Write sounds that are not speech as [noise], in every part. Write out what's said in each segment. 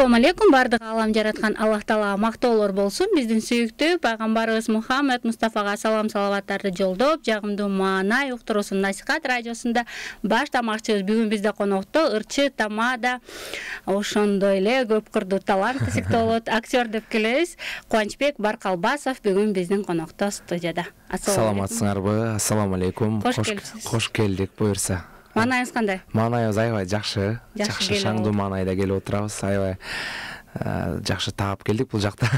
алейкум баардык алам жаратқан аллах таалага мактоолор болсун биздин сүйүктүү пайгамбарыбыз мухаммед мустафага салам салаваттарды жолдоп жагымдуу маанай уктуруусун насихат радиосунда баштамакчыбыз бүгүн бизде конокто ырчы тамада ошондой эле көп кырдуу талант десек да болот актер деп келебиз кубанычбек баркалбасов бүгүн биздин конокто студияда саламатсыңарбы ассалам алейкум кош келдик буюрса маанайыңыз кандай маанайыбыз аябай жакшы жакшы шаңдуу маанайда келип отурабыз аябай э, жакшы таап келдик бул жакта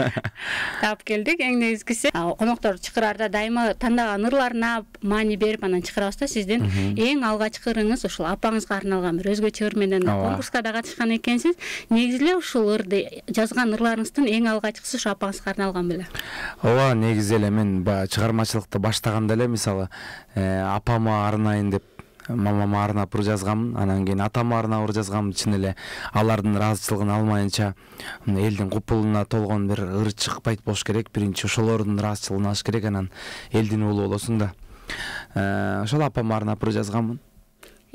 [laughs] таап келдик эң негизгиси конокторду чыкырарда дайыма тандаган ырларына маани берип анан чакырабыз да сиздин эң алгачкы ырыңыз ушул апаңызга арналган бир өзгөчө ыр менен конкурска да катышкан экенсиз негизи эле ушул ырды жазган ырларыңыздын эң алгачкысы ушу апаңызга арналган беле ооба негизи эле мен баягы чыгармачылыкты баштаганда эле мисалы э, апама арнайын деп мамама арнап ыр жазғанмын анан кейін атама арнап ыр жазгам чын эле алардын ыраазычылыгын алмайынча элдин купулуна толгон бир ыр чыкпайт болуш керек биринчи ошолордун ыраазычылыгын алыш керек анан элдин уулу болосуң да э, ошол апама арнап ыр жазганмын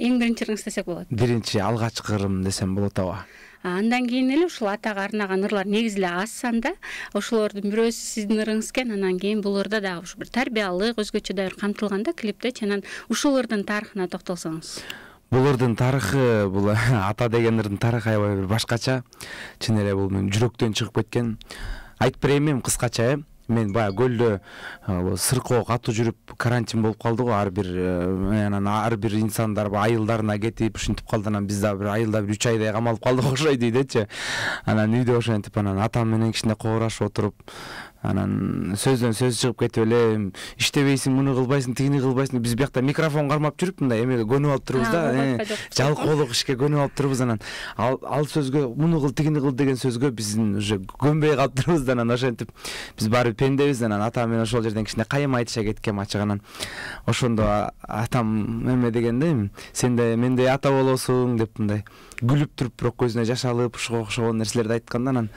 эң биринчи ырыңыз десек болот биринчи алгачкы ырым десем болот ооба андан кийин эле ушул атага арнаган ырлар негизи эле аз санда ошолордун бирөөсү сиздин ырыңыз экен анан кийин бул ырда дагы ушу бир тарбиялык өзгөчө да бир камтылган да клиптечи анан ушул ырдын тарыхына токтолсоңуз бул ырдын тарыхы бул [laughs] ата деген ырдын тарыхы аябай бир башкача чын эле бул мен жүрөктөн чыгып кеткен айтып берейин мен кыскача э мен баягы көлдө сыркоо катуу жүрүп карантин болуп калды го ар бир анан ар бир инсандар айылдарына кетип ушинтип калды анан биз дагы бир айылда бир үч айдай камалып калдык окшойт үйдөчү анан үйдө ошентип анан атам менен кичине коордашып отуруп анан сөздөн сөз чыгып кетип эле иштебейсиң муну кылбайсың тигини кылбайсың биз биякта микрофон кармап жүрүп мындай эмеге көнүп алып турбуз да э, жалкоолук ишке көнүп алып турбуз анан ал сөзгө муну кыл тигини кыл деген сөзгө биздин уже көнбөй калып турбуз да анан ошентип биз баары бир пендебиз анан атам менен ошол жерден кичине кайым айтыша кеткем ачык анан ошондо атам эме деген да эми сен мендей ата болосуң деп мындай күлүп туруп бирок көзүнө жаш алып ушуга окшогон нерселерди айтканда анан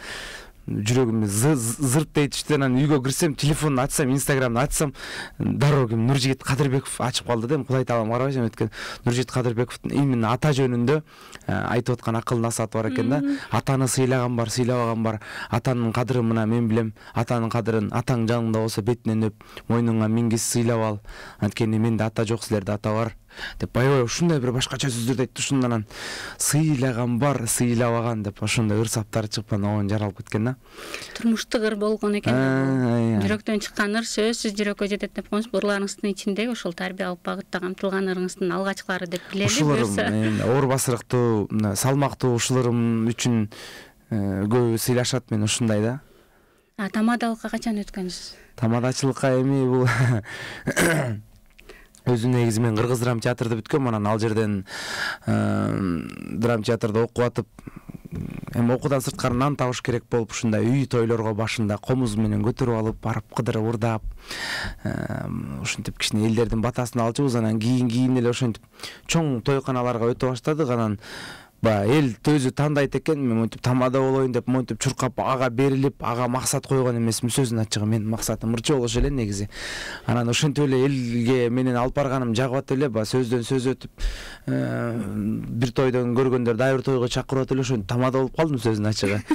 жүрегіме зырттай іштен анан үйге кірсем телефонды ачсам инстаграмды ачсам дароо ким нуржигит кадырбеков ачып калды да эми кудай таалам карабайсың өйткені нуржигит кадырбековдун именно ата жөнінде э, айтып отқан ақыл насаты бар екен да атаны сыйлаған бар сыйлабаган бар атаның кадырын мына мен білем, атаның қадірін атаң жаныңда болса бетінен өп мойнуңа мингиз сыйлап ал анткени менде ата жоқ силерде ата бар деп аябай ушундай бир башкача сөздөрдү айтты ушундан анан сыйлаган бар сыйлабаган деп ошондой ыр саптары чыгып анан оон жаралып кеткен да турмуштук ыр болгон экен э, э, э. жүрөктөн чыккан ыр сөзсүз жүрөккө жетет деп койосузбу ырларыңыздын ичиндег ушул тарбиялык багытта камтылган ырыңыздын алгачкылары деп билели ушул ырым оор басырыктуу мынай салмактуу ушул ырым үчүн көбү сыйлашат мени ушундай да тамадалыкка качан өткөнсүз тамадачылыкка эми бул [coughs] [coughs] [coughs] өзү негизи мен кыргыз драм театрды бүткөм анан ал жерден драм театрда окуп атып эми окуудан сырткары нан табыш керек болуп ушундай үй тойлорго башында комуз менен көтөрүп алып барып кыдырып ырдап ушинтип кичине элдердин батасын алчубуз анан кийин кийин эле ошентип чоң тойканаларга өтө баштадык анан баягы эл өзү тандайт экен мен мынтип тамада болоюн деп мынтип чуркап ага берилип ага максат койгон эмесмин сөздүн ачыгы менин максатым ырчы болуш эле негизи анан ошентип эле элге менин алып барганым жагып эле баягы сөздөн сөз өтүп э, бир тойдон көргөндөр дагы бир тойго чакырып атып эле ошентип тамада болуп калдым сөздүн ачыгы [laughs]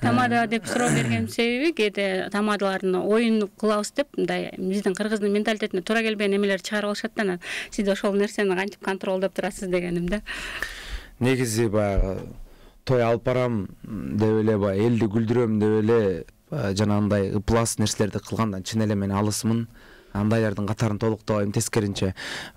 тамада э. деп суроо бергенимдин [coughs] себеби кээде тамадалардын оюн кылабыз деп мындай биздин кыргыздын менталитетине туура келбеген эмелерди чыгарып алышат да анан сиз ошол нерсени кантип контролдоп турасыз дегеним да негизи баягы той алып барам деп эле баягы элди күлдүрөм деп эле жанагындай ыплас нерселерди кылгандан чын эле мен алысмын андайлардын катарын толуктабайм тескеринче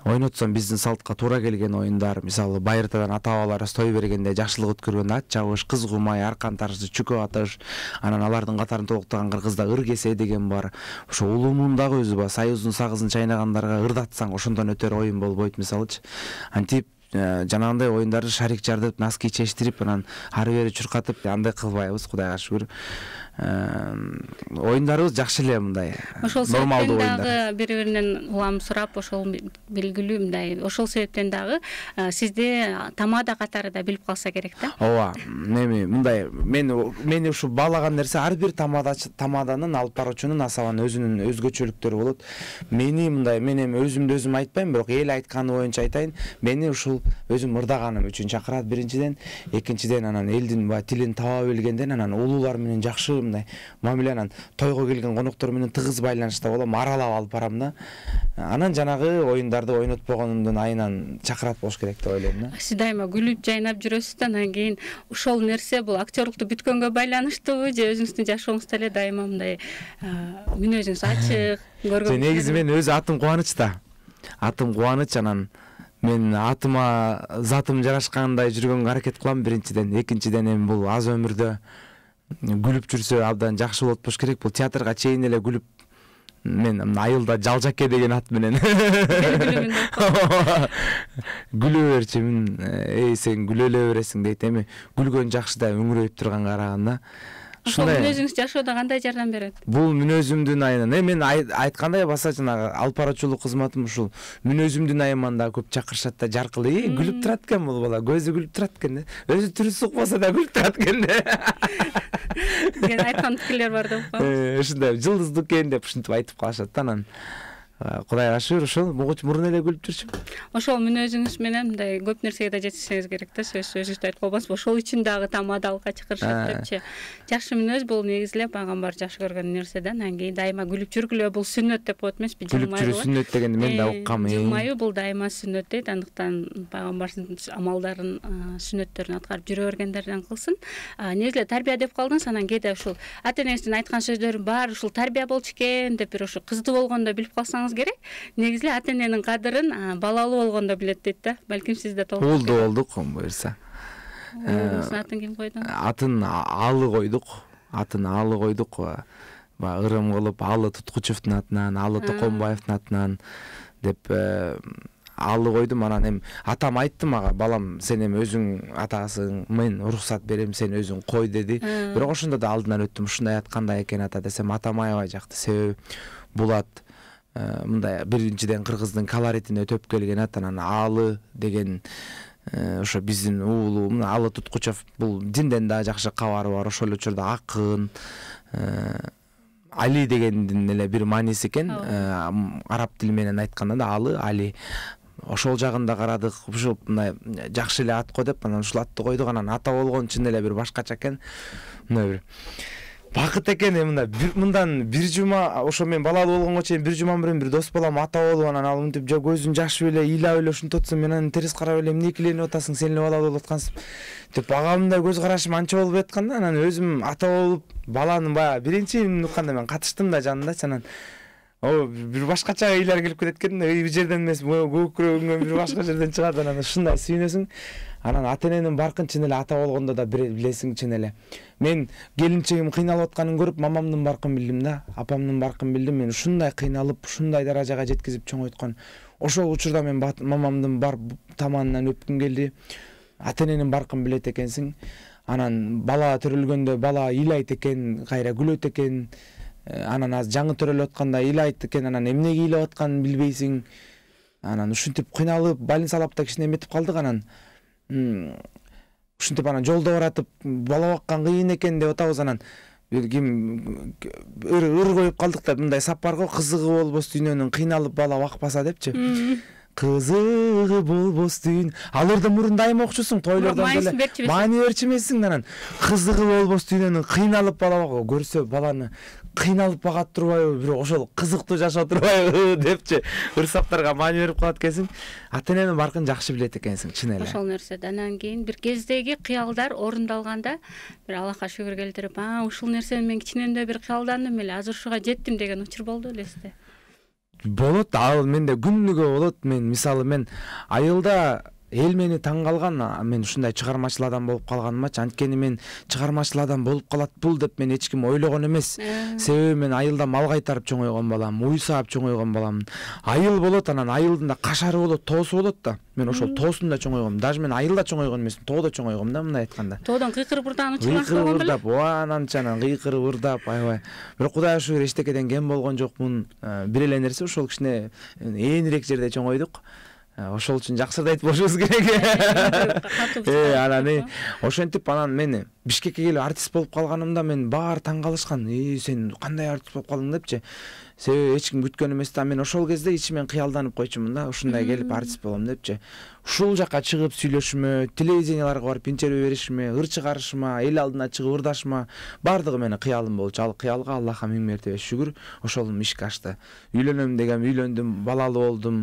ойнотсом биздин салтка туура келген оюндар мисалы байыртадан ата бабаларыбыз той бергенде жакшылык өткөргөндө ат чабыш кыз кумай аркан тартыш чүкө атыш анан алардын катарын толуктаган кыргызда ыр кесе деген бар ошо улуунун дагы өзү баягы союздун сагызын чайнагандарга ырдатсаң ошондон өтөр оюн болбойт мисалычы антип Э, жанагындай оюндарды шарик жардырып носки чечтирип анан ары бери чуркатып андай кылбайбыз кудайга шүгүр оюндарыбыз жакшы эле мындай ошол нормалдуу дагы бири биринен улам сурап ошол белгилүү мындай ошол себептен дагы э, сизди тамада катары да билип калса керек да ооба эми мындай мен мени ушу баалаган нерсе ар бир тамаданын алып баруучунун асабанын өзүнүн өзгөчөлүктөрү болот мени мындай мен эми өзүмдү өзүм айтпайм бирок эл айтканы боюнча айтайын мени ушул өзүм ырдаганым үчүн чакырат биринчиден экинчиден анан элдин баягы тилин таба билгенден анан улуулар менен жакшы мындай мамиле анан тойго келген коноктор менен тыгыз байланышта болом аралап алып барам да анан жанагы оюндарды ойнотпогонумдун айынан чакырат болуш керек деп ойлойм да сиз дайыма күлүп жайнап жүрөсүз да анан кийин ошол нерсе бул актерлукту бүткөнгө байланыштуубу же өзүңүздүн жашооңузда эле дайыма мындай мүнөзүңүз ачык [laughs] көргөн негизи мен өзү атым кубаныч да атым кубаныч анан мен атыма затым жарашкандай жүргөнгө аракет кылам биринчиден экинчиден эми бул аз өмүрдө күлүп жүрсө абдан жакшы болот болуш керек бул театрга чейин эле күлүп мен айылда жалжаке деген ат менен белгилүүүноба күлө берчүмүн эй сен күлө эле бересиң дейт эми күлгөн жакшы да үңүрөйүп турганга караганда ошол мүнөзүңүз жашоодо кандай жардам берет бул мүнөзүмдүн айынан э мен айткандай баса жанагы алып баруучулук кызматым ушул мүнөзүмдүн айыман дагы көп чакырышат да жаркыл и күлүп турат экен бул бала көзү күлүп турат экен да өзү түрү укпаса да күлүп турат экен да [laughs] айткан пикирлер бар деп коеюңуз ушундай жылдыздуу экен деп ушинтип айтып калышат да анан кудайга шүгүр ошо могуч мурун эле күлүп жүрчү ошол мүнөзүңүз менен мындай көп нерсеге да жетишсеңиз керек да сөзсүз өзүңүз айтып койгонсуз ошол үчүн дагы там алга чакырышат депчи жакшы мүнөз бул негизи эле пайгамбар жакшы көргөн нерсе да анан кийин дайыма күлүп жүргүлө бул сүннөт деп коет эмеспи күлүп жүрүү сүннөт дегенди мен да уккам жылмаюу бул дайыма сүннөт дейт андыктан пайгамбардын амалдарын сүннөттөрүн аткарып жүрө бергендерден кылсын негизи эле тарбия деп калдыңыз анан кээде ушул ата энеңиздин айткан сөздөрүнүн баары ушул тарбия болчу экен деп бир ушу кызды болгондо билип калсаңыз білуіміз керек негізі ата ененің қадірін ә, балалы болғанда дейт дейді да бәлкім сіз де ұлды болдық құдай бұйырса атын кім қойды атын алы қойдық атын алы қойдық ырым қылып алы тұтқычевтің атынан алы тоқомбаевтың атынан деп э, алы қойдым анан эми атам айтты мага балам сен эми өзүң атасың мен уруксат берем сен өзүң кой деди бирок ошондо да алдынан өттүм ушундай кандай экен ата десем атам аябай жакты себеби булат Э, мындай биринчиден кыргыздын колоритине төп келген ат анан аалы деген э, ошо биздин уулу аалы туткучев бул динден даы жакшы кабары бар ошол эле учурда акын э, али дегендин эле бир мааниси экен араб тили менен айтканда да аалы али ошол жагын да карадык ушу мындай жакшы эле ат ко деп анан ушул атты койдук анан ата болгон чын эле бир башкача экен мындай бир бакыт экен эми мындай бир мындан бир жума ошо мен балалуу болгонго чейин бир жума мурун бир дос балам ата болуп анан ал мынтип же көзүн жашып эле ыйлап эле ушинтип атса мен анан терс карап эле эмне икиленип атасың сен эле бала болуп аткансың деп ага мында көз карашым анча болбой да анан өзүм ата болуп баланын баягы биринчи үнүн укканда мен катыштым да жанындачы анан бир башкача ыйлар келип кетет экен да бул жерден эмес көкүрөгүңөн бир башка жерден чыгат анан ушундай сүйүнөсүң анан ата эненин баркын чын эле ата болгондо да билесиң чын эле мен келинчегим кыйналып атканын көрүп мамамдын баркын билдим да апамдын баркын билдим мен ушундай кыйналып ушундай даражага жеткизип чоңойткон ошол учурда мен мамамдын бар таманынан өпкүм келди ата эненин баркын билет экенсиң анан бала төрөлгөндө бала ыйлайт экен кайра күлөт экен э, анан азыр жаңы төрөлүп атканда ыйлайт экен анан эмнеге ыйлап атканын билбейсиң анан ушинтип кыйналып больницалап да кичине эметип калдык анан ушинтип анан жолдо баратып бала баккан кыйын экен деп атабыз анан ким ыр коюп калдык да мындай сапар го кызыгы болбос дүйнөнүн кыйналып бала бакпаса депчи кызыгы болбос дүйн аларды мурундан окчусуң тойлордон эле маани берчү эмессиң анан кызыгы болбос дүйнөнү кыйналып бала көрсө баланы кыйналып багат турбайбы бирок ошол кызыктуу жашап турбайбы депчи саптарга маани берип калат экенсиң ата эненин баркын жакшы билет экенсиң чын эле ошол нерседе анан кийин бир кездеги кыялдар орундалганда бир аллахка шүгүр келтирип а ушул нерсени мен кичинемде бир кыялдандым эле азыр ушуга жеттим деген учур болду сизде болот ал менде күндүгө болот мен мисалы мен айылда эл мени таң калган мен ушундай чыгармачыл адам болуп калганымачы анткени мен чыгармачыл адам болуп калат бул деп мен эч ким ойлогон эмес э. себеби мен айылда мал кайтарып чоңойгон балам уй саап чоңойгон баламын айыл болот анан айылдын да кашары болот тоосу болот да мен ошол тоосунда чоңойгом даже мен айылда чоңойгон эмесмин тоодо чоңойгом да мындай айтканда тоодон кыйкырып урдап кыйкырып урдап ооба ананча анан кыйкырып урдап аябай бирок кудайга шүгүр эчтекеден кем болгон жокмун э, бир эле нерсе ошол кичине ээнирээк жерде чоңойдук Э, ошол үчүн жакшы ырдайт болушубуз кереканан э, ошентип анан мен бишкекке келип артист болуп калганымда мен баары таң калышкан ии сен кандай артист болуп калдың депчи себеби эч ким күткөн эмес да мен ошол кезде ичимен кыялданып койчумун да ушундай келип артист болом депчи ушул жака чыгып сүйлөшүмө телевиденияларга барып интервью беришиме ыр чыгарышыма эл алдына чыгып ырдашыма баардыгы менин кыялым болчу ал кыялга аллахка миң мертебе шүгүр ошол ишке ашты үйлөнөм дегем үйлөндүм балалуу болдум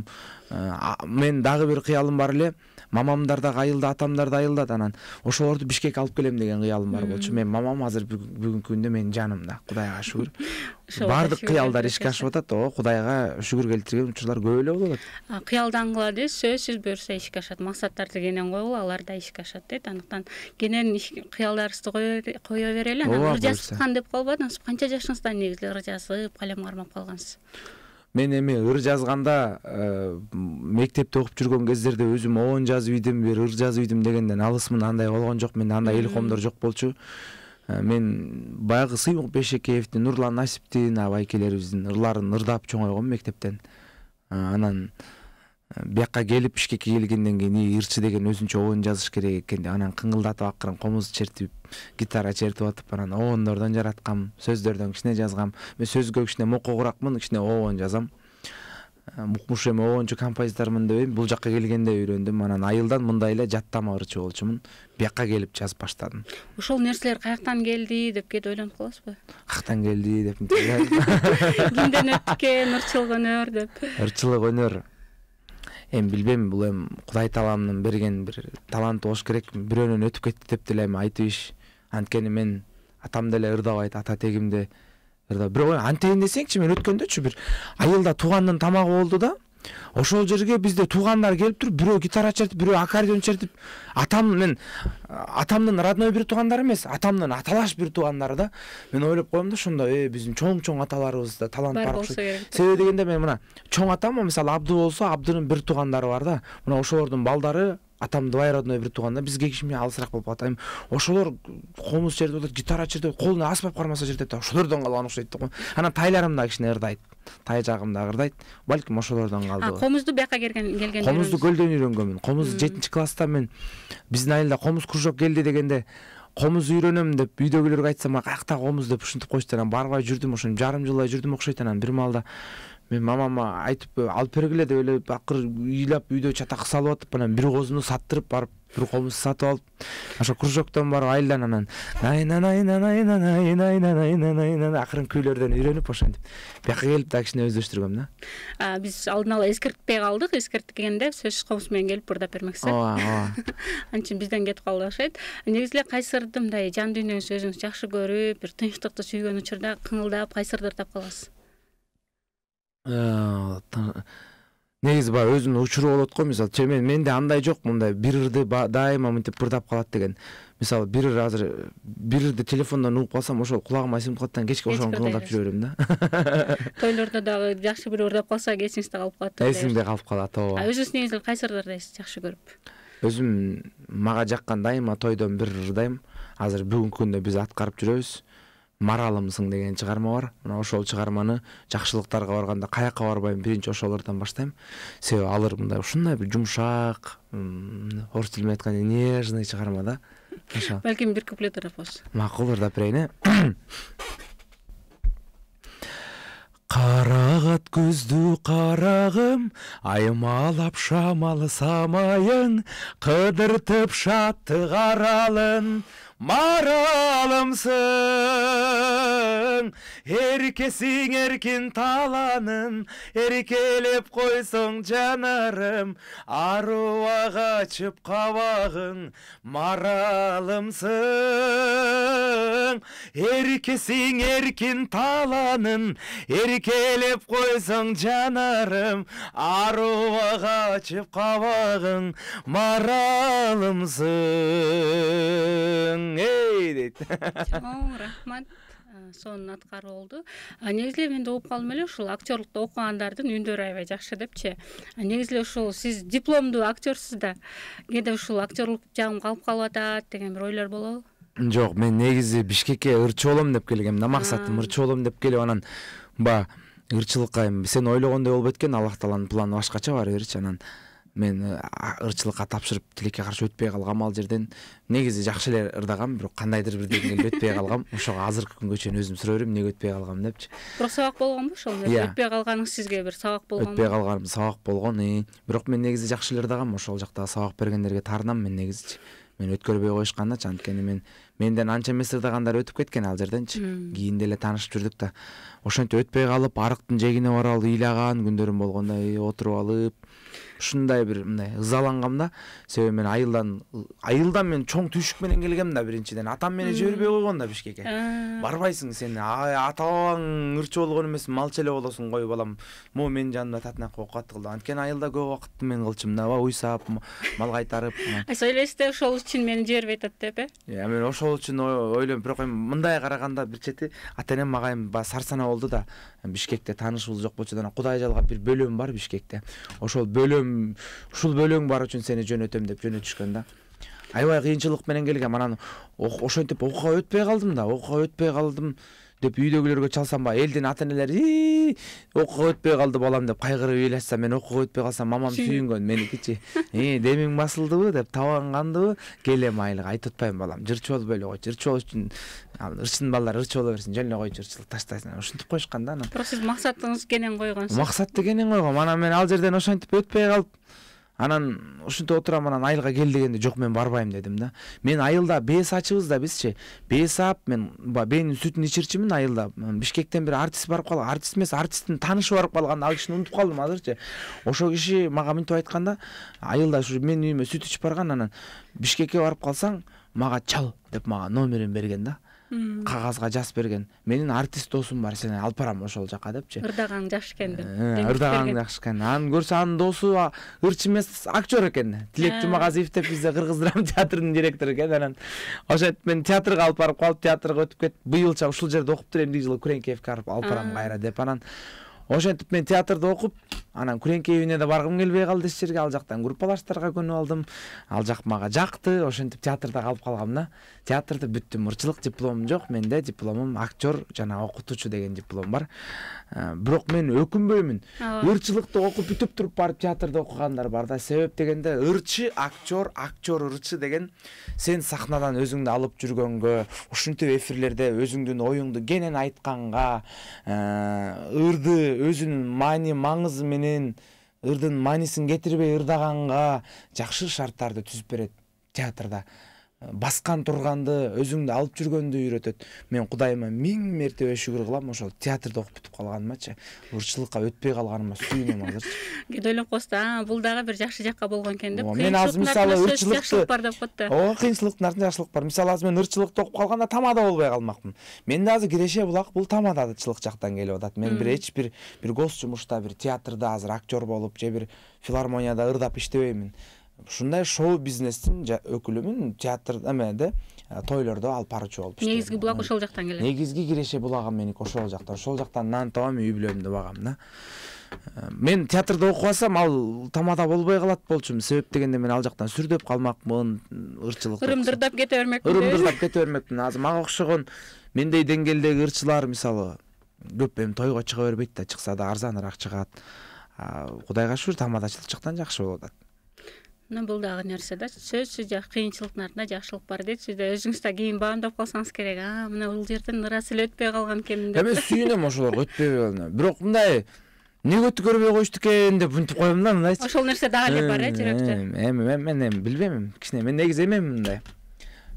э, мен дагы бир кыялым бар эле мамамдар дагы айылда атамдар да да анан ошолорду бишкекке алып келем деген кыялым бар болчу менин мамам азыр бүгүнкү күндө менин жанымда кудайга шүгүр [laughs] баардык кыялдар ишке ашып атат ооба кудайга шүгүр келтирген учурлар көп эле болуп атат кыялдангыла дейсиз сөзсүз буюрса ишке ашат максаттарды кенен койгула алар да ишке ашат дейт андыктан кенен кыялдарыбызды кое берели анан ыр жазыкан деп калбадыңызбы канча жашыңызда негизи ыр жазып калем кармап калгансыз мен эми ыр жазганда э, мектепте окуп жүргөн кездерде өзүм обон жазып ийдим бир ыр жазып ийдим дегенден алысмын андай болгон жок менде андай илхомдор жок болчу э, мен баягы сыймык бейшекеевдин нурлан насиптин байкелерибиздин ырларын ырдап чоңойгом мектептен э, анан Э, бияка келип бишкекке келгенден кийин и ырчы деген өзүнчө оон жазыш керек экен деп анан кыңылдатып акырын комуз чертип гитара чертип атып анан обондордон жараткам сөздөрдөн кичине жазгам мен сөзгө кичине мокугуракмын кичине обон жазам э, укмуш эми обончу композитормун дебейм бул жака келгенде үйрөндүм анан айылдан мындай эле жаттама ырчы болчумун бияка келип жазып баштадым ошол нерселер каяктан келди деп кээде ойлонуп каласызбы каяктан келди деп [laughs] кимден өттү экен ырчылык өнөр деп ырчылык өнөр эми билбейм бул эми кудай тааламдын берген бир таланты болуш керек бирөөнөн өтүп кетти деп деле эми айтып иш анткени мен атам деле ырдабайт ата тегимде ырдап бирок антейин десеңчи мен өткөндөчү бир айылда туугандын тамагы болду да ошол жерге бизде туугандар келип туруп бирөө гитара чертип бирөө аккордеон чертип атам мен атамдын родной бир туугандары эмес атамдын аталаш бир туугандары да мен ойлоп коем да ошондо э биздин чоң чоң аталарыбызда талант бар болсо керек себеби дегенде мен мына чоң атам мисалы абды болсо абдынын бир туугандары бар да мына ошолордун балдары атам бай родной бир тууганда бизге кичине алысыраак болуп калат эми ошолор комуз жерде атат гитара жерде колуна аспап кармаса жерде атат ошолордон калган окшойт го анан тайларым дагы кичине ырдайт тай жагым дагы ырдайт балким ошолордон калды комузду бияка келгенде комузду көлдөн үйрөнгөнмүн комуз жетинчи класста мен биздин айылда комуз кружок келди дегенде комуз үйрөнөм деп үйдөгүлөргө айтсам каяктагы каякта комуз деп ушинтип коюшту анан барбай жүрдүм ошентип жарым жылдай жүрдүм окшойт анан бир маалда мен мамама айтып алып бергиле деп эле акыры ыйлап үйдө чатак салып атып анан бир козуну саттырып барып бир комузу сатып алып ошо кружоктон барып айылдан анан акырын күйлөрдөн үйрөнүп ошентип бияка келип дагы кичине өздөштүргөм да биз алдын ала эскертпей калдык эскерткенде сөз комуз менен келип бурдап бермекчи ооба ооба [laughs] ал үчүн бизден кетип калды окшойт негизи эле кайсы мындай жан дүйнөңүз өзүңүз жакшы көрүп бир тынчтыкты сүйгөн учурда кыңылдап кайсы ырды ырдап каласыз Э, негизи баягы өзүн учуру болот го мисалы менде андай жок мындай бир ырды дайыма мынтип ырдап калат деген мисалы бир ыр азыр бир ырды телефондон угуп калсам ошол кулагыма сиңип калат да кечке ошону кыңылдап жүрө берем да тойлордо дагы жакшы бир ырдап калса эсиңизде калып калат д эсизде калып калат ооба өзүңүз негизи эле кайсы ырды ырдайсыз жакшы көрүп өзүм мага жаккан дайыма тойдон бир ырдайм азыр бүгүнкү күндө биз аткарып жүрөбүз маралымсың деген шығарма бар мына ошол шығарманы жакшылыктарга барганда каяка барбайм биринчи ошолордон баштайм себеби алар мындай ушундай бир жумшак орус тилинде менен айтканда нежный чыгарма да ошо балким бир куплет ырдап макул ырдап берейин э қарағат көзді қарағым аймалап шамал самайың кыдыртып шаттык аралын маралымсың еркесің еркін таланым еркелеп қойсың жанарым аруақ ашып қабағың маралымсың еркесің еркін таланым еркелеп қойсың жанарым аруақ ашып қабағың маралымсың эй дейт чоң рахмат сонун аткаруу болду негизи эле мен да угуп калдым эле ушул актерлукта окугандардын үндөрү аябай жакшы депчи негизи эле ушул сиз дипломдуу актерсуз да кээде ушул актерлук жагым калып калып атат деген бир ойлор болобу жок мен негизи бишкекке ырчы болом деп келгем да максатым ырчы болом деп келип анан баягы ырчылыкка эми сен ойлогондой болбойт экен аллах тааланын планы башкача баары бирчи анан мен э, ырчылыкка тапшырып тилекке каршы өтпөй калгам ал жерден негизи жакшы эле ырдагам бирок кандайдыр бир деңгээлде өтпөй калгам [laughs] ошого азыркы күнгө чейин өзүм сурай берем эмнеге өтпөй калгам депчи бирок сабак болгонбу ошол иә өтпөй калганыңыз сизге бир сабак болгон өтпөй калганым сабак болгон бирок мен негизи жакшы эле ырдагам ошол жакта сабак бергендерге таарынам мен негизичи мени өткөрбөй коюшканычы анткени мен менден анча эмес ырдагандар өтүп кеткен ал жерденчи кийин деле таанышып жүрдүк да ошентип өтпөй калып арыктын жээгине барып алып ыйлаган күндөрүм болгондо отуруп алып ушундай бир мындай ызалангам да себеби мен айылдан айылдан мен чоң түйшүк менен келгем да биринчиден атам мени жибербей койгон да бишкекке барбайсың сен ата бабаң ырчы болгон эмес малчы эле болосуң кой балам могу менин жанымда татынакай оокатт кыл деп анткени айылда көп убакытты мен кылчымун да уй саап мал кайтарып а сиз ойлойсуз да ошол үчүн мени жибербей атат деп э мен ошол үчүн ойлойм бирок эми мындай караганда бир чети ата энем мага эми баягы сарсанаа болду да бишкекте таанышыбыз жок болчу да анан кудай жалгап бир бөлөм бар бишкекте ошо ошол бөлөм ушул бөлөң бар үчүн сени жөнөтөм деп жөнөтүшкөн да аябай кыйынчылык менен келгем анан ошентип окууга өтпөй калдым да окууга өтпөй калдым деп үйдөгүлөргө чалсам баягы элдин ата энелери ии окууга өтпөй калды балам деп кайгырып ыйласа мен окууга өтпөй калсам мамам сүйүнгөн меникичи демиң басылдыбы деп табагың кандыбы келем айылга айтып атпаймынбы балам жырчы болбой эле койчу ырчы болуш үчүн ал ырчынын балдары ырчы боло берсин жөн эле койчу ырчылыкты таштасың ан н ушинтп коюшкан да анан бирок сиз максатыңызды кенен койгонсуз максатты кенен койгом анан мен ал жерден ошентип өтпөй калып анан ушинтип отурам анан айылга кел дегенде жок мен барбайм дедим да мен айылда ачыбыз да бизчи саап мен баягы бээнин сүтүн ичирчүмүн айылда бишкектен бир артист барып калган артист эмес артисттин таанышы барып калган ал кишини унутуп калдым азырчы ошол киши мага мынтип айтканда айылда ушу менин үйүмө сүт ичип барган анан бишкекке барып калсаң мага чал деп мага номерин берген да кагазга жазып берген менин артист досум бар сени алып барам ошол жака депчи ырдаганың жакшы экен деп э, ырдаганың жакшы экен анан көрсө анын досу ырчы эмес актер экен тилек жумагазиев э. деп бизде кыргыз драма [laughs] театрынын директору экен анан ошентип мен театрга алып барып калып театрга өтүп кетип быйылча ушул жерде окуптур эмиги жылы барып алып барам э. кайра деп анан ошентип мен театрда окуп анан үйүнө да баргым келбей калды эч жерге ал жактан группалаштарга көнүп алдым ал жак мага жакты ошентип театрда калып калгам да театрды бүттүм ырчылык дипломум жок менде дипломум актер жана окутуучу деген диплом бар э, бирок мен өкүнбөймүн ырчылыкты окуп бүтүп туруп барып театрда окугандар бар да себеп дегенде ырчы актер актер ырчы деген сен сахнадан өзүңдү алып жүргөнгө ушинтип эфирлерде өзүңдүн оюңду кенен айтканга ырды э, өзүнүн маани маңызы менен ырдын маанисин кетирбей ырдаганга жакшы шарттарды түзүп берет театрда басқан тұрғанды өзіңді алып жүргенді үйретеді мен құдайыма мың мәртебе шүкір қыламын ошол оқып бітіп бүтүп ше жырчылыкка өтпей калганыма сүйінемін азырчы кээде ойлоп коесуз да бұл дағы бір жақсы жаққа болған екен деп мен азыр мысалы ырчылыкты бар деп коет да ооба кыйынчылыктын артында жақсылық бар мысалы азыр мен ырчылыкты окуп қалғанда тамада болбой калмакмын менде азыр киреше бұл бул тамадачылык жақтан келіп атат мен бір эч бір бир гос жумушта бір театрда азыр актер болып же бір филармонияда ырдап иштебеймин ушундай шоу бизнестин өкүлүмүн театр эмеде тойлордо алып баруучу болуп иштейм негизги булак ошол жактан келет негизги киреше булагым меники ошол жактан ошол жактан нан табам үй бүлөмдү багам да мен театрда окуп алсам ал тамада болбой калат болчумун себеп дегенде мен ал жактан сүрдөп калмакмын ырчылык ырымдырдап кете бермекпин ырымдырдап кете бермекмин азыр мага окшогон мендей деңгээлдеги ырчылар мисалы көп эми тойго чыга бербейт да чыкса да арзаныраак чыгат кудайга шүгүр тамадачылык жактан жакшы болуп атат мына бул дагы нерсе да сөзсүз кыйынчылыктын артында жакшылык бар дейт сиз да өзүңүз да кийин баамдап калсаңыз керек а мына бул жерден ырасы эле өтпөй калган экенмин деп иә, мен сүйүнөм ошолорго өтпөй эле бирок мындай эмнеге көрбөй коюшту экен деп мынтип коем да мындайчы ошол нерсе дагы эле бар э жүрөктө эми мен эми билбейм кичине мен негизи эмем мындай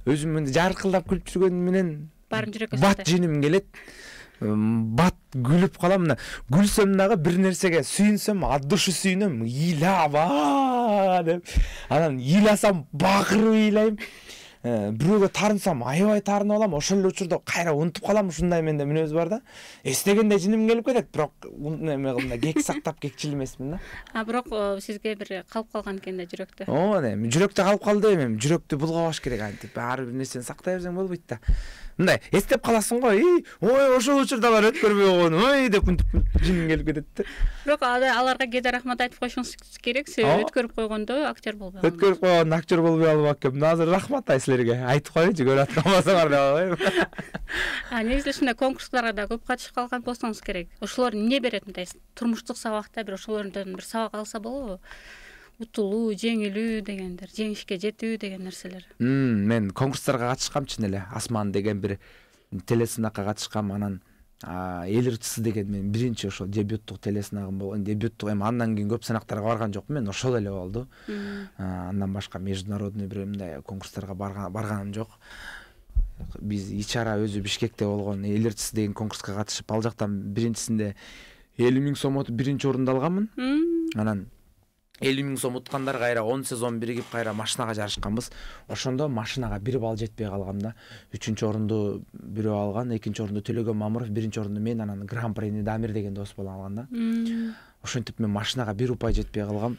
өзүм мындай жаркылдап күлүп жүргөнүм менен баарын жүрөккө бат жиним келет бат күліп қаламын мына күлсем дағы бір нәрсеге сүйінсем от души сүйінемін илап деп анан ыйласам бакырып ыйлайм ә, біреуге тарынсам аябай тарынып аламын ошол эле учурда кайра унутуп калам ушундай менде мүнөз бар да эстегенде жиним келип кетет бирок эме кылдым да кек сактап кекчил эмесмин да а бирок сизге бир калып калган экен да жүрөктө ооба эми жүрөктө калып калды эми жүрөктү булгабаш керек антип ар бир нерсени сактай берсең болбойт да мындай эстеп қаласың ғой и ой ошол учурда алар өткөрбөй койгон ой деп мынтип жиниң келип кетет да бирок аларга кээде рахмат айтып коюшуңуз керек себеби өткөрүп койгондо актер болбой өткөрүп койгондо актер болбой алып экенмин азыр рахмат ай силерге айтып коеюнчу көрүп аткан болсоңор деп алайын [laughs] негизи ушундай конкурстарга да көп катышып калган болсоңуз керек ошолор эмне берет мындай турмуштук сабакта бир ошолордон бир сабак алса болобу утулуу жеңилүү дегендер жеңишке жетүү деген нерселер мен конкурстарга катышкам чын эле асман деген бир теле сынакка катышкам анан эл ырчысы деген мен биринчи ошол дебюттук телесынагым болгон дебюттук эми андан кийин көп сынактарга барган жокмун мен ошол эле болду андан башка международный бир мындай конкурстарга барганым жок биз ич ара өзү бишкекте болгон эл ырчысы деген конкурска катышып ал жактан биринчисинде элүү миң сом утуп биринчи орунду алганмын анан элүү миң сом уткандар кайра он сезон биригип кайра машинага жарышканбыз ошондо машинага бир балл жетпей калган да үчүнчү орунду бирөө алган экинчи орунду төлөгөн мамыров биринчи орунду мен анан гран прини дамир деген дос болуп алган да ошентип мен машинага бир упай жетпей калгам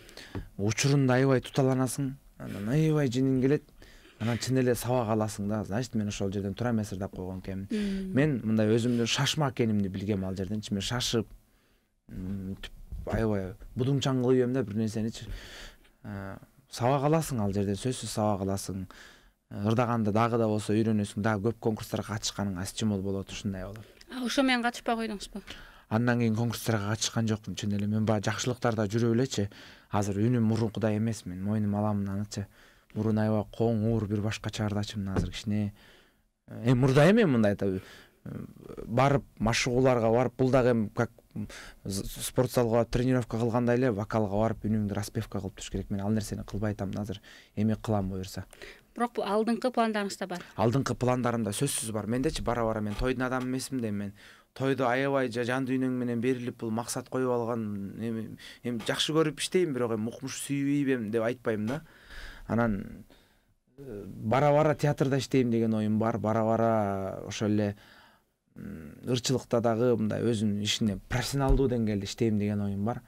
учурунда аябай туталанасың анан аябай жиниң келет анан чын эле сабак аласың да значит мен ошол жерден туура эмес ырдап койгон экенмин мен мындай өзүмдүн шашма экенимди билгем ал жерденчи мен шашып аябай будумчан кылып ийем да бир нерсеничи сабак аласың ал жерде сөзсіз сабақ аласың ырдағанда дағы да болса үйренесің дагы көп конкурстарга катышканыңа стимул болот ушундай болот ошо менен катышпай койдуңузбу андан кийин конкурстарга катышкан жокмун чын эле мен баягы жакшылыктарда жүрүп элечи азыр үнүм мурункудай эмес мен мойнума аламын анычы мурун аябай коңур бир башкача мен азыр кичине эми мурда эми мындай барып машыгууларга барып бул дагы эми как спортзалға тренировка қылғанда эле вокалға барып үнүңдү распевка кылып туруш керек мен ал нерсени кылбай атам азыр эми кылам буюрса бирок алдыңкы пландарыңызда бар алдыңкы пландарымда сөзсүз бар мендечи бара бара мен тойдун адамы эмесмин да мен тойды аябай жан дүйнөң менен берилип бул максат коюп алган эми эми жакшы көрүп иштейм бирок эми укмуш деп айтпайм да анан э, бара бара театрда иштейм деген оюм бар бара бара ошол эле ырчылыкта дагы мындай өзүмдүн ишине профессионалдуу деңгээлде иштейм деген оюм бар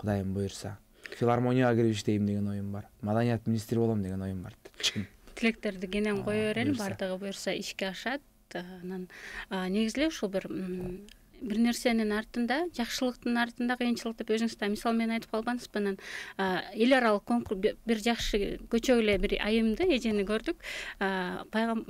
кудайым буюрса филармонияга кирип иштейм деген оюм бар маданият министри болом деген оюм бар чын тилектерди кенен кое берели баардыгы буюрса ишке ашат анан негизи эле ушул бир бир нерсенин артында жакшылыктын артында кыйынчылык деп өзүңүз да мисал менен айтып калбадыңызбы анан эл аралык конкурс бир жакшы кечө эле бир айымды эжени көрдүк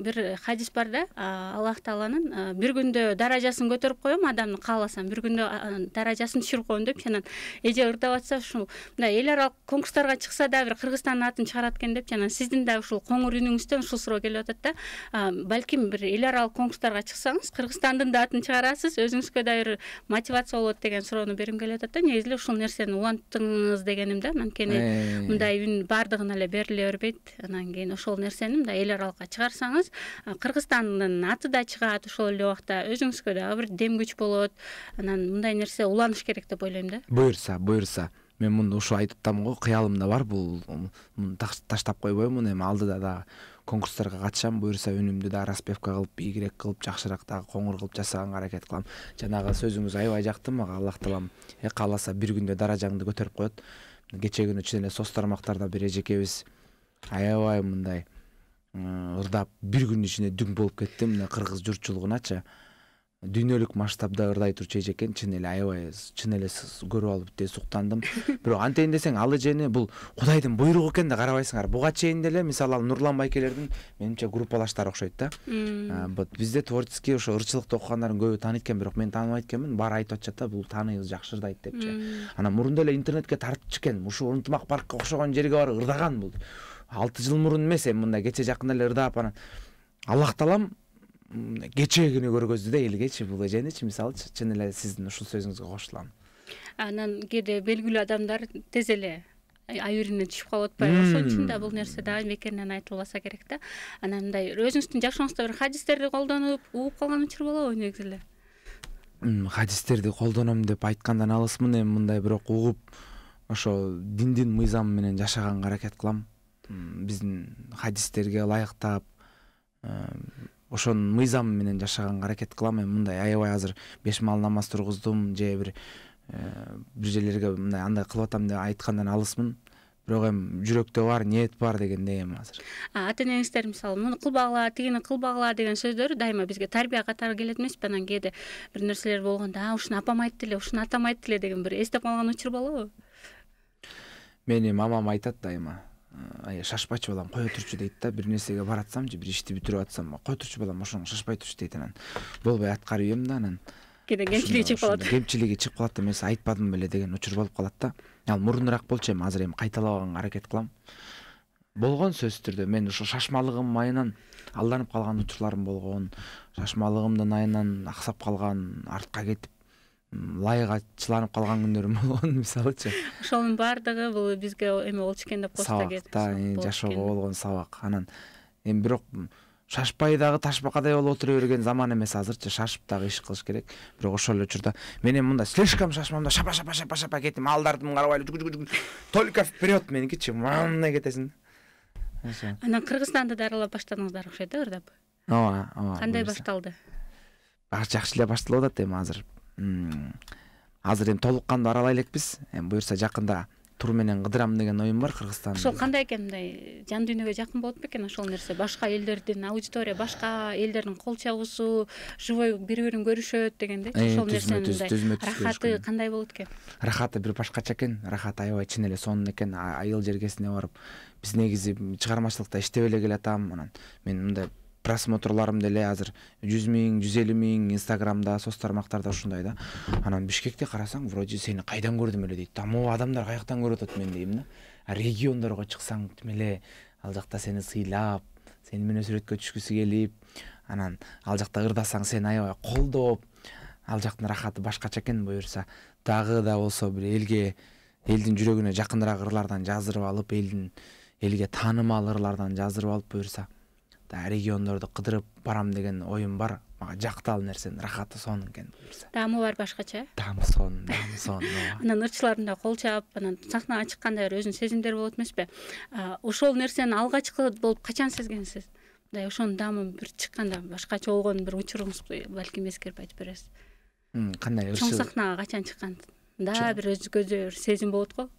бир хадис бар да аллах тааланын бир күндө даражасын көтөрүп коем адамдын кааласам бир күндө даражасын түшүрүп коем депчи анан эже ырдап атса ушул мындай эл аралык конкурстарга чыкса дагы бир кыргызстандын атын чыгарат экен депчи анан сиздин даг ушул коңур үнүңүздөн ушул суроо келип атат да балким бир эл аралык конкурстарга чыксаңыз кыргызстандын да атын чыгарасыз өзүңүзгө кандай бир мотивация болот деген суроону бергим келип атат да негизи эле ушул нерсени уланттыңыз дегеним да анткени мындай үн баардыгына эле бериле бербейт анан кийин ошол нерсени мындай эл аралыкка чыгарсаңыз кыргызстандын аты да чыгат ошол эле убакта өзүңүзгө дагы бир дем күч болот анан мындай нерсе уланыш керек деп ойлойм да буюрса буюрса мен муну ушу атам го кыялымда бар бул муну таштап койбоймун эми алдыда дагы конкурстарга катышам буюрса үнүмдү дагы распевка кылып бийгирээк кылып жакшыраак дагы коңур кылып жасаганга аракет кылам жанагы сөзүңүз аябай жакты мага аллах таалам э, кааласа бир күндө даражаңды көтөрүп коет кечэ күнү чын эле соц тармактарда бир эжекебиз аябай мындай ырдап бир күндүн ичинде дүң болуп кетти мына кыргыз журтчулугуначы дүйнөлүк масштабда ырдай турчу эже экен чын эле аябай чын эле көрүп алып суктандым [laughs] бирок антейин десең ал эжени бул кудайдын буйругу экен да карабайсыңарбы буга чейин деле мисалы ал нурлан байкелердин менимче группалаштары окшойт да вот бизде творческий ошо ырчылыкта окугандардын көбү тааныйт экен бирок мен тааныбайт экенмин баары айтып атышат да бул тааныйбыз жакшы ырдайт депчи анан мурун деле интернетке тартчу экен ушул ынтымак паркка окшогон жерге барып ырдаган бул алты жыл мурун эмес эми мындай кечеэ жакында эле ырдап анан аллах таалам мындай кечээ күнү көргөздү да элгечи бул эженичи мисалычы чын эле сиздин ушул сөзүңүзгө кошулам анан кээде белгилүү адамдар тез эле абийрине түшүп калып атпайбы ошон үчүн да бул нерсе дагы бекеринен айтылбаса керек да анан мындай өзүңүздүн жашооңузда бир хадистерди колдонуп угуп калган учур болобу негизи эле хадистерди колдоном деп айткандан алысмын эми мындай бирок угуп ошол диндин мыйзамы менен жашаганга аракет кылам биздин хадистерге ылайыктап э, ошонун мыйзамы менен жашаганга аракет кылам эми мындай аябай азыр беш маал намаз тургуздум же бир э, бир жерлерге мындай андай кылып атам деп айткандан алысмын бирок эми жүрөктө бар ниет бар дегендей эми азыр ата энеңиздер мисалы муну кылбагыла тигини кылбагыла деген сөздөрү дайыма бизге тарбия катары келет эмеспи анан кээде бир нерселер болгондо ушуну апам айтты эле ушуну атам айтты эле деген бир эстеп калган учур болобу мени мамам айтат дайыма Э, ай шашпачы балам кое турчу дейт да бир нерсеге баратсам же бир ишти бүтүрүп атсам кое турчу балам ошону шашпай турчу дейт анан болбой аткарып ийем да анан кээде кемчилиги чыгып калат кемчилиги чыгып калат да мен сага айтпадым беле деген учур болуп калат да ал мурунураак болчу эми азыр эми кайталабаганга аракет кылам болгон сөзсүз түрдө мен ушу шашмалыгым айынан алданып калган учурларым болгон шашмалыгымдын айынан аксап калган артка кетип лайга чыланып калган күндөрүм болгон мисалычы ошонун баардыгы бул бизге эме болчу экен деп коесуз сабакта э, жашоого болгон сабак анан эми бирок шашпай дагы ташбакадай болуп отура берген заман эмес азырчы шашып дагы иш кылыш керек бирок ошол эле учурда мен эми мындай слишком шашмам да шапа шапа шапа шапакетим малдарды карабай эле жүгүрг үгүр только вперед меникичи мындай мондай ошо анан кыргызстанды даарылап баштадыңыздар окшойт э ырдап ооба ооба кандай башталды жакшы эле башталып атат эми азыр азыр эми толук кандуу аралай элекпиз эми буюрса жакында тур менен кыдырам деген оюм бар кыргызстан ошол кандай экен мындай жан дүйнөгө жакын болот бекен ошол нерсе башка элдердин аудитория башка элдердин кол чабуусу живой бири бирин көрүшөт дегендейчи э, ошол нерсе түзө түз з түз рахаты кандай болот экен рахаты бир башкача экен рахаты аябай чын эле сонун экен айыл жергесине барып биз негизи чыгармачылыкта иштеп эле келатам анан мен мындай просмотрларым деле азыр жүз миң жүз элүү миң инстаграмда соц тармактарда ушундай да анан бишкекте карасаң вроде сени кайдан көрдүм эле дейт да могу адамдар каяктан көрүп атат мени дейм да региондорго чыксаң тим эле ал жакта сени сыйлап сени менен сүрөткө түшкүсү келип анан ал жакта ырдасаң сени аябай колдоп ал жактын рахаты башкача экен буюрса дагы да болсо бир элге элдин жүрөгүнө жакыныраак ырлардан жаздырып алып элдин элге таанымал ырлардан жаздырып алып буюрса региондорду кыдырып барам деген оюм бар мага жакты ал нерсенин рахаты сонун экен буюрса даамы бар башкача э даамы сонун даамы сонун [laughs] анан ырчылар мында кол чаап анан сахнага чыкканда бир өзүнүн сезимдери болот эмеспи ошол нерсени алгачкы болуп качан сезгенсиз мындай ошонун даамы бир чыкканда башкача болгон бир учуруңузду балким эскерип айтып бересиз кандай ырчы чоң сахнага качан чыккан мындай бир өзгөчө бир сезим болот го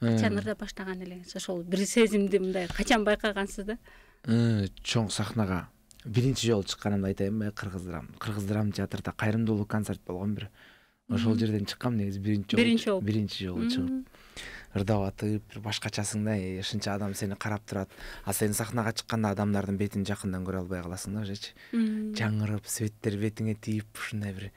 качан ырдап баштаган элеңиз ошол бир сезимди мындай качан байкагансыз да Э, чоң сахнага биринчи жолу чыкканымды айтайынбы кыргыз драм кыргыз драм театрда кайрымдуулук концерт болгон бир ошол жерден чыккам негизи биринчи биринчи жолу биринчи жолу чыгып ырдап атып бир башкачасың да ушунча э, адам сени карап турат а сен сахнага чыкканда адамдардын бетин жакындан көрө албай каласың да ужечи жаңырып светтер бетиңе тийип ушундай бир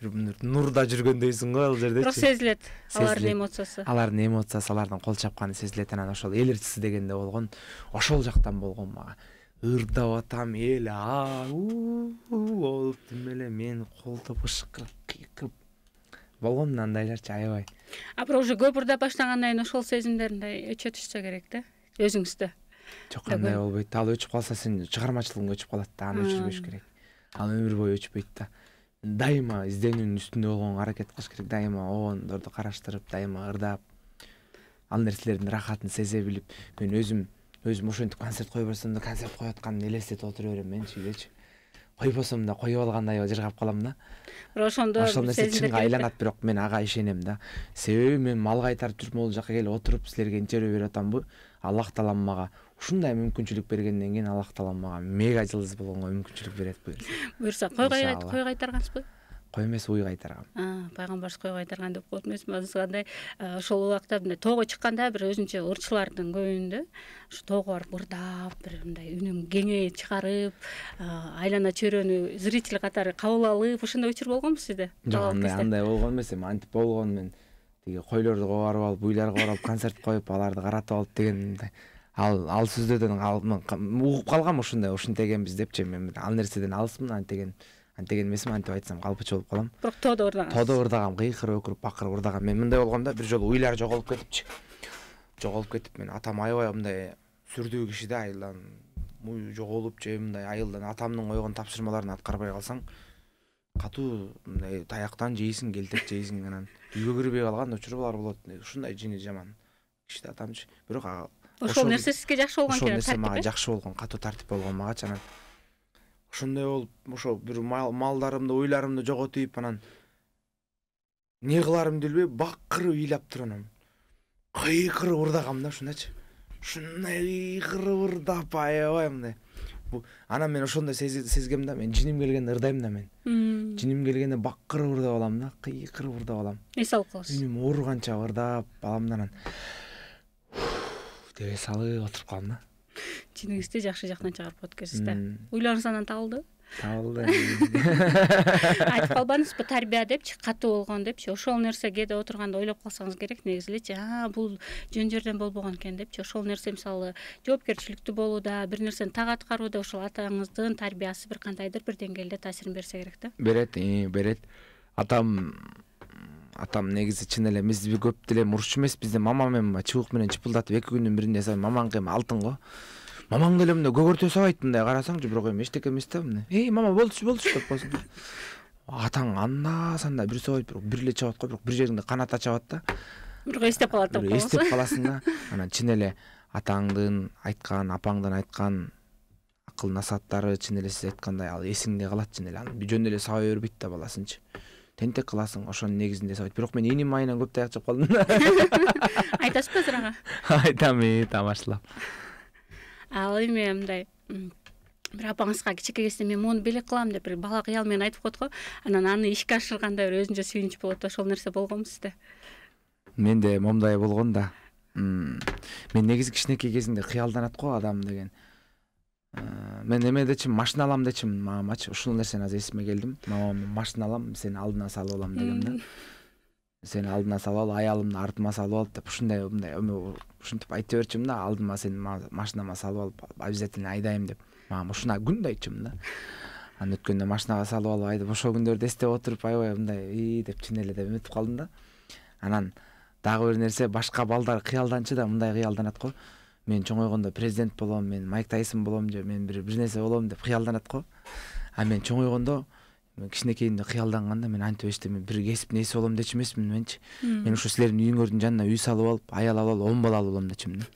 нурда жүргөндөйсүң го ал жердечи бирок сезилет алардын эмоциясы алардын эмоциясы алардын кол чапканы сезилет анан ошол эл ырчысы дегенде болгон ошол жактан болгон мага ырдап атам эл ау болуп тим эле мени колдоп ышкырып кыйкырып болгон да андайларчы аябай а бирок уже көп ырдап баштагандан кийин ошол сезимдер мындай өчө түшсө керек да өзүңүздө жок андай болбойт ал өчүп калса сенин чыгармачылыгың өчүп калат да аны өчүрбөш керек ал өмүр бою өчпөйт да дайыма изденүүнүн үстүндө болгонго аракет кылыш керек дайыма оондорду караштырып дайыма ырдап ал нерселердин рахатын сезе билип мен өзүм өзүм ошентип концерт кое берсем да концерт коюп атканымды элестетип отура берем менчи үйдөчү койбосом да коюп алганда аябай жыргап калам да биро ошондо ошол нерсе чынга айланат бирок мен ага ишенем да себеби мен мал кайтарып жүрүп могул жака келип отуруп силерге интервью берип атамбы аллах таалам мага ушундай мүмкүнчүлүк бергенден кийин аллах таалам мага мега жылдыз болгонго мүмкүнчүлүк берет буюрса буюрса кой кой кайтаргансызбы кой эмес уй кайтаргам пайгамбарыбыз кой кайтарган деп коет эмеспи анандай ошол убакта мындай тоого чыкканда бир өзүнчө ырчылардын көбүндө ушу тоого барып ырдап бир мындай үнүн кеңей чыгарып айлана чөйрөнү зритель катары кабыл алып ушундай учур болгонбу сизде балалык кезде же андай болгон эмес эми антип болгон мен тиги койлорго барып алып уйларга барып алып концерт коюп аларды каратып алып деген мындай ал ал сөздөрдөн угуп калгам ушундай ушинтегенбиз депчи мен ал нерседен алысмын антеген антиген эмесмин антип айтсам калпыча болуп калам бирок тоодо уурдагансыз тоодо ырдагам кыйкырып өкүрүп бакырып ырдагам мен мындай болгом да бир жолу уйлар жоголуп кетипчи жоголуп кетип мен атам аябай мындай сүрдүү киши да айылдан жоголуп же мындай айылдан атамдын койгон тапшырмаларын аткарбай калсаң катуу мындай таяктан жейсиң келтек жейсиң анан үйгө кирбей калган учурлар болот ушундай жини жаман киши да атамчы бирок ошол нерсе сизге жакшы болгон ошол нерсе мага э? жакшы болгон катуу тартип болгон мага анан ошондой болуп ошо бир малдарымды уйларымды жоготуп анан эмне кылаарымды билбей бакырып ыйлап туруп анан кыйкырып ырдагам да ушундайчы ушундай кыйкырып ырдап аябай мындай анан мен ошондо сезгем да мен жиним келгенде ырдайм да мен жиним келгенде бакырып ырдап алам да кыйкырып ырдап алам эс алып каласыз үнүм ооруганча ырдап алам да анан деп эс алып отуруп калдым да жиниңизди жакшы жактан чыгарып коет экенсиз да уйларңуз анан табылды табылды [laughs] айтып [laughs] калбадыңызбы тарбия депчи катуу болгон депчи ошол нерсе кээде отурганда ойлоп калсаңыз керек негизи элечи а бул жөн жерден болбогон экен депчи ошол нерсе мисалы жоопкерчиликтүү болууда бир нерсени так аткарууда ошол атаңыздын тарбиясы бир кандайдыр бир деңгээлде таасирин берсе керек да берет берет атам атам негизи чын эле мизби көп деле мурчу эмес бизде мамам эми чыбык менен чыпылдатып эки күндүн биринде жасап мамаңкы эми алтын го мамаң деле мындай көгөртө сабайт мындай карасаңчы бирок эми эчтеке эмес да мындай эй мама болчу болчу деп коесуң атаң анда санда бир сабайт бирок бир эле чабат го бирок бир жериңде канат ачабат да бирок эстеп калат деп каласың эстеп каласың да анан чын эле атаңдын айткан апаңдын айткан акыл насааттары чын эле сиз айткандай ал эсиңде калат чын эле аны жөн эле сабай бербейт да баласынчы тентек кыласың ошонун негизинде айт бирок менин инимди айынан көп таяк жеп калдым да [laughs] айтасызбы азыр ага [laughs] айтами тамашалап ал эми мындай бир апаңызга кичинекей кезде мен моуну белек кылам деп бир бала кыял менен айтып коет го анан аны ишке ашырганда бир өзүнчө сүйүнүч болот ошол нерсе болгонбу сизде менде момундай болгон да мен негизи кичинекей кезиңде кыялданат го адам деген Э, мен эме дечүмин машина алам дечүмүн мамамачы ушул нерсени азыр эсиме келдим мамам машина алам сени алдына салып алам дегем да сени алдына салып алып аялымды артыма салып алып деп ушундай мыдай ушинтип айта берчүмүн да алдыма сени машинама салып алып обязательно айдайм деп мамама ушунда күндө айтчымун да анан өткөндө машинага салып алып айдап ошол күндөрдү эстеп отуруп аябай мындай ии деп чын эле д эметип калдым да анан дагы бир нерсе башка балдар кыялданчу да мындай кыялданат го мен чоңойгондо президент болом мен майк тайсон болом же мен бир бир нерсе болом деп кыялданат го а мен чоңойгондо кичинекейимде кыялданганда мен антип эчте бир кесиптин ээси болом дечү эмесмин менчи мен ушу силердин үйүңөрдүн жанына үй салып алып аял алып алып он балалуу болом дечүмүн да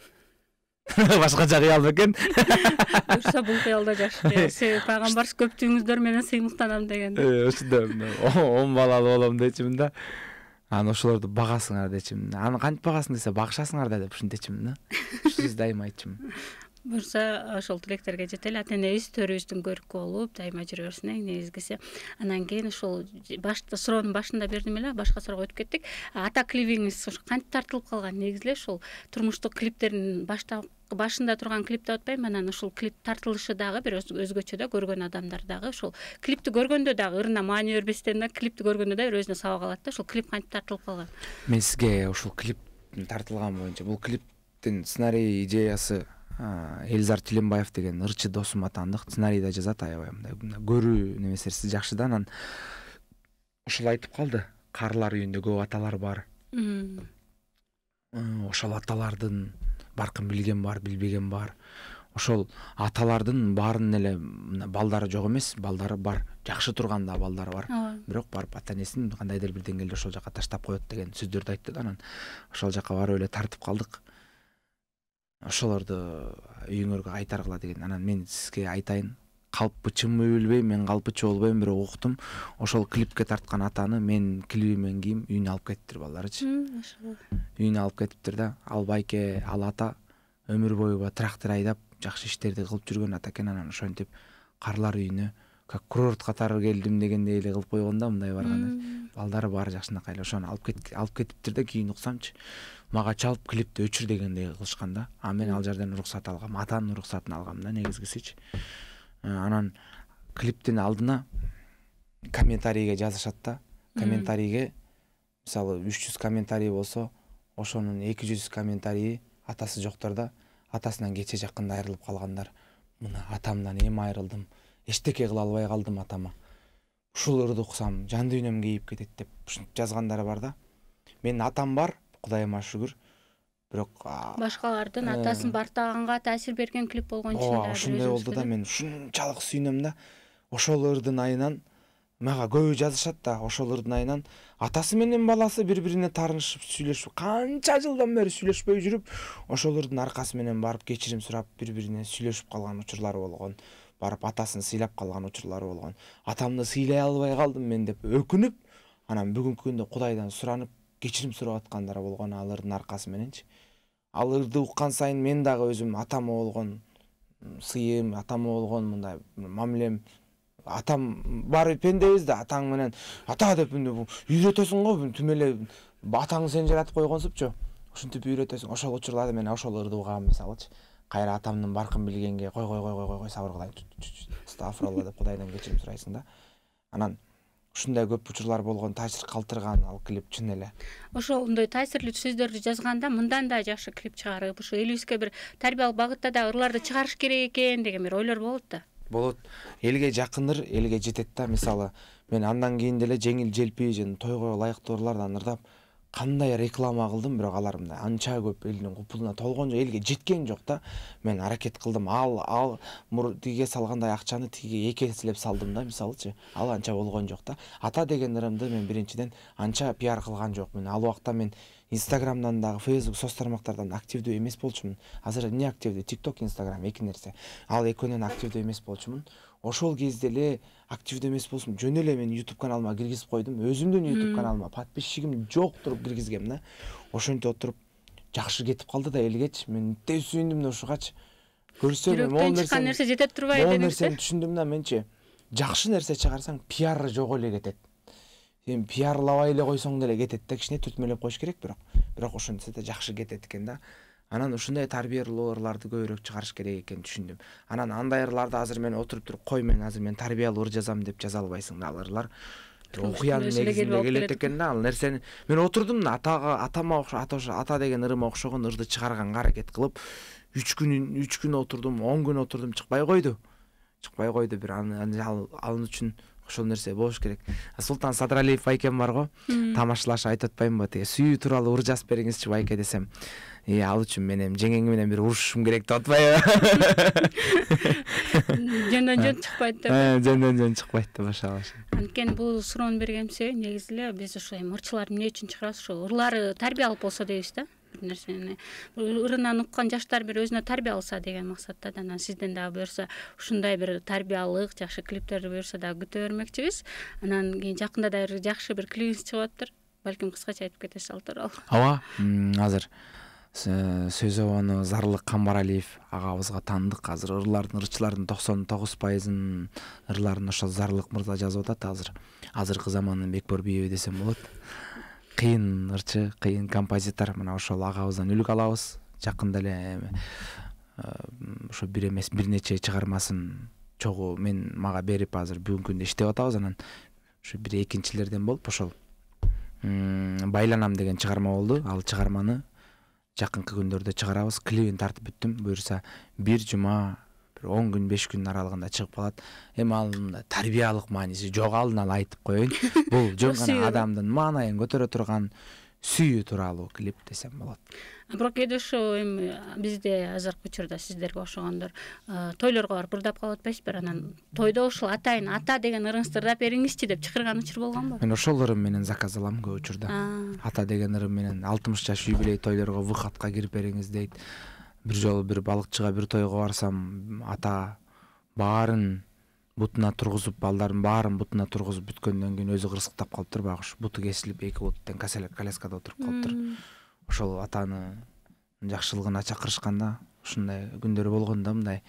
[laughs] башкача кыял бекен буюрса [laughs] бул кыял да жакшы эке [laughs] себеби пайгамбарыбыз көптүгүңүздөр менен сыймыктанам деген дегеношд э, он балалуу болом дечүмүн да анан ошолорду багасыңар дечүмүн аны кантип багасың десе багышасыңар да деп ушинтечүмүн да ушул [laughs] дайыма айтчумун буюрса ошол тилектерге жетели ата энебиз төрүбүздүн көркү болуп дайыма жүрө берсин эң негизгиси анан кийин ушул башта суроонун башында бердим эле башка суроого өтүп кеттик ата клибиңиз кантип тартылып калган негизи эле ушул турмуштук клиптердин башта башында турган клипті айтпаймын анан ушул клип тартылышы дагы бир өзгөчө да көргөн адамдар дагы ушул клипти көргөндө дагы ырына маани бербестен да клипти көргөндө да бир өзүнө сабак алат да ушул клип кантип тартылып калган мен сизге ушул клип тартылган боюнча бул клиптин сценарий идеясы элзар тилембаев деген ырчы досум атандык сценарий да жазат аябай мындай көрүү немесеси жакшы да анан ушул айтып калды карылар үйүндө көп аталар бар ошол аталардын баркын билген бар билбеген бар ошол аталардын баарынын эле балдары жок эмес балдары бар жакшы турган да балдары бар бирок барып ата энесин кандайдыр бир деңгээлде ошол жака таштап коет деген сөздөрдү айтты да анан ошол жака барып эле тартып калдык ошолорду үйүңөргө кайтаргыла деген анан мен сизге айтайын калпы чынбы билбейм мен калпычы болбойм бирок уктум ошол клипке тарткан атаны менин клибимен кийим үйүнө алып кетиптир балдарычы үйүнө алып кетиптир да ал байке ал ата өмүр бою баягы трактор айдап жакшы иштерди кылып жүргөн ата экен анан ошентип карылар үйүнө как курорт катары келдим дегендей эле кылып койгон да мындай барганда балдары баары жакшынакай эле ошону алып кетиптир да кийин уксамчы мага чалып клипти өчүр дегендей кылышкан да а мен ал жерден уруксат алгам атанын уруксатын алгам да негизгисичи Э, анан клиптен алдына комментарийге жазышат да комментарийге мисалы үч жүз комментарий болсо ошонун эки жүз комментарийи атасы жоктор да атасынан кече жакында айрылып калгандар мына атамдан эми айрылдым эчтеке кыла албай калдым атама ушул ырды уксам жан дүйнөм кейип кетет деп ушинтип жазгандар бар да менин атам бар кудайыма шүгүр бирок башкалардын атасын бартаганга таасир берген клип болгон чын ооба ушундай болду да мен ушунчалык сүйүнөм да ырдын айынан мага көбү жазышат да ырдын айынан атасы менен баласы бири бирине таарынышып сүйлөшүп канча жылдан бери сүйлөшпөй жүрүп ырдын аркасы менен барып кечирим сурап бири бирине сүйлөшүп калган учурлары болгон барып атасын сыйлап калган учурлары болгон атамды сыйлай албай калдым мен деп өкүнүп анан бүгүнкү күндө кудайдан суранып кечирим сурап аткандар болгон ырдын аркасы мененчи ал ырды уккан сайын мен дагы өзүм атама болгон сыйым атама болгон мындай мамилем атам баары пендебиз да атаң менен ата деп үйрөтөсүң го тим эле атаңды сен жаратып койгонсупчу ушинтип үйрөтөсүң ошол учурларда мен ошол ырды угам мисалычы кайра атамдын баркын билгенге кой кой кой кой кой сабыр кылайын астафыралла деп кудайдан кечирим сурайсың да анан ушундай көп учурлар болгон таасир калтырган ал клип чын эле ошол мындай таасирлүү сөздөрдү жазганда мындан да жакшы клип чыгарып ушу элибизге бир тарбиялык багытта дагы ырларды чыгарыш керек экен деген бир ойлор болот да болот элге жакыныр элге жетет да мисалы мен андан кийин деле жеңил желпи же тойго ылайыктуу ырлардан ырдап қандай реклама қылдым бірақ алар мына анча көп элдин купулуна толған жоқ елге жеткен жоқ да мен аракет қылдым ал ал тиге салғандай ақшаны тиге эки эселеп салдым да мисалычы ал анча болған жоқ да ата деген ырымды мен биринчиден анча пиар кылган жокмун ал убакта мен инстаграмдан дагы фейсбук соц тармактардан активдүү эмес болчумун азыр эмне активдүү ток инстаграм эки нерсе ал экөөнөн активдүү эмес болчумун ошол кезде эле активдүү эмес болсун жөн эле мен ютуб каналыма киргизип койдум өзүмдүн ютуб каналыма подписчигим жок туруп киргизгем да ошентип отуруп жакшы кетип калды да элгечи мен өтө сүйүндүм да ушугачы көрсө мен чыккан нерсе жетет турбайбы могул нерсени түшүндүм да менчи жакшы нерсе чыгарсаң пиары жок эле кетет эми пиарлабай эле койсоң деле кетет да кичине түртмөлөп коюш керек бирок бирок ошентсе да жакшы кетет экен да анан ушундай тарбиялуу ырларды көбүрөөк чыгарыш керек экенин түшүндүм анан андай ырларды азыр мен отуруп туруп кой мен азыр мен тарбиялуу ыр жазам деп жаза албайсың да ал ырлар бир окуянын неизиндеде келет экен да ал нерсени мен отурдум да атаа атама окшо ата деген ырыма окшогон ырды чыгарганга аракет кылып үч күн үч күн отурдум он күн отурдум чыкпай койду чыкпай койду бир ал үчүн ошол нерсе болуш керек султан садыралиев байкем барго тамашалашып айтып атпаймынбы тиги сүйүү тууралуу ыр жазып бериңизчи байке десем Э, ал үчүн мен эми жеңеңи менен бир урушушум керек деп атпайбы [laughs] жөндөн жөн чыкпайт деп э, жөндөн жөн чыкпайт деп ошо анткени бул суроону бергенимдин себеби негизи эле биз ушу эми ырчыларды эмне үчүн чыгарабыз ушу ырлары тарбия алып болсо дейбиз да бир нерсени ырынан уккан жаштар бир өзүнө тарбия алса деген максатта да анан сизден дагы буюрса ушундай бир тарбиялык жакшы клиптерди буюрса дагы күтө бермекчибиз анан кийин жакында да бир жакшы бир клибиңиз чыгып атыптыр балким кыскача айтып кетесиз ал тууралуу ооба азыр сөз обону зарлык камбаралиев агабызга таандык азыр ырлардын ырчылардын токсон тогуз пайызын ырларын ошол зарлык мырза жазып атат азыр азыркы замандын бекбор бийиби десем болот кыйын ырчы кыйын композитор мына ошол агабыздан үлгү алабыз жакында эле э, ошо бир эмес бир нече чыгармасын чогуу мен мага берип азыр бүгүнкү күндө иштеп атабыз анан ушу бир экинчилерден болуп ошол байланам деген чыгарма болду ал чыгарманы жакынкы күндөрдө чыгарабыз клибин тартып бүттүм буюрса бир жума бир он күн беш күндүн аралыгында чыгып калат эми ал мындай тарбиялык мааниси жок алдын ала айтып коеюн [laughs] бул жөн гана адамдын маанайын көтөрө турган сүйүү тууралуу клип десем болот бирок кээде ушу эми бизде азыркы учурда сиздерге окшогондор тойлорго барып ырдап калып атпайсызбы анан тойдо ушул атайын ата деген ырыңызды ырдап бериңизчи деп чакырган учур болгонбу мен ошол ырым менен заказ алам көп учурда ата деген ырым менен алтымыш жаш юбилей тойлорго выходко кирип бериңиз дейт бир жолу бир балыкчыга бир тойго барсам ата баарын бутуна тургузуп балдардын баарын бутуна тургузуп бүткөндөн кийин өзү кырсыктап калыптыр байкуш буту кесилип эки буту тең коляскада отуруп калыптыр ошол атаны жакшылыгына чакырышкан да ушундай күндөр болгон да мындай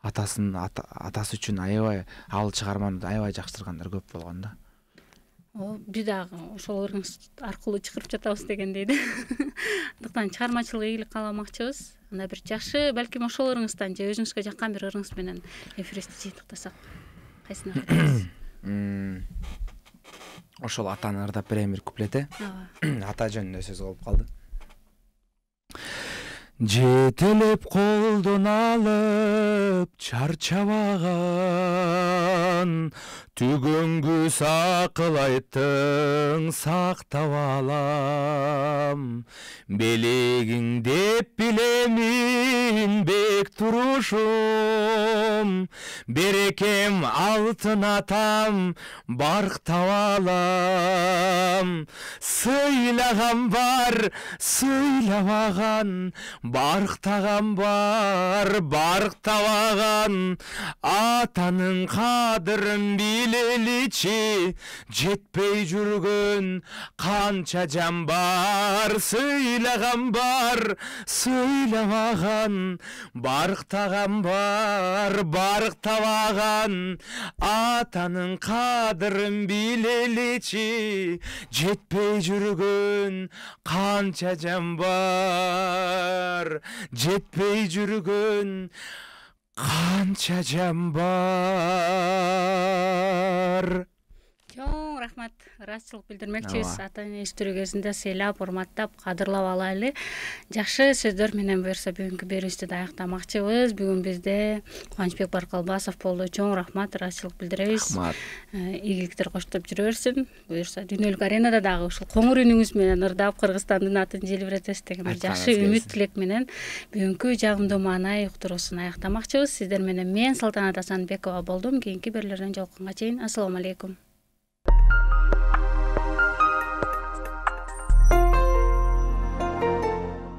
атасын атасы үчүн аябай ал чыгарманы аябай жакыштыргандар көп болгон да ооба биз дагы ошол ырыңыз аркылуу чыкырып жатабыз дегендей да [laughs] андыктан чыгармачылык ийгилик кааламакчыбыз анда бир жакшы балким ошол ырыңыздан же өзүңүзгө жаккан бир ырыңыз менен эфирибизди жыйынтыктасак [clears throat] ошол атаны ырдап берейин бир куплет э ооба [clears throat] ата жөнүндө сөз колуп калды жетелеп колдон алып чарчабаган түгөнгү айттың сактап алам белегиң деп билемин бек берекем алтын атам барктап алам сыйлаган бар сыйлабаган барықтаған бар барықталаған атаның қадірін билеличи жетпей жүрген қанша жан бар сыйлаған бар сыйламаған барықтаған бар барықталаған атаның қадірін билеличи жетпей жүрген қанша жан бар бар жетпей жүрген қанша жан бар чоң рахмат ыраазычылык билдирмекчибиз ата эне тирүү кезинде сыйлап урматтап кадырлап алайлы жакшы сөздөр менен буюрса бүгүнкү берүүбүздү да аяктамакчыбыз бүгүн бизде кубанычбек баркалбасов болду чоң рахмат ыраазычылык билдиребиз рахмат э, ийгиликтер коштоп жүрө берсин буюрса дүйнөлүк аренада дагы ушул коңур үнүңүз менен ырдап кыргызстандын атын желбиретесиз деген бир жакшы үмүт тилек менен бүгүнкү жагымдуу маанай уктуруусун аяктамакчыбыз сиздер менен мен салтанат асанбекова болдум кийинки берүүлөрдөн жолукканга чейин ассалому алейкум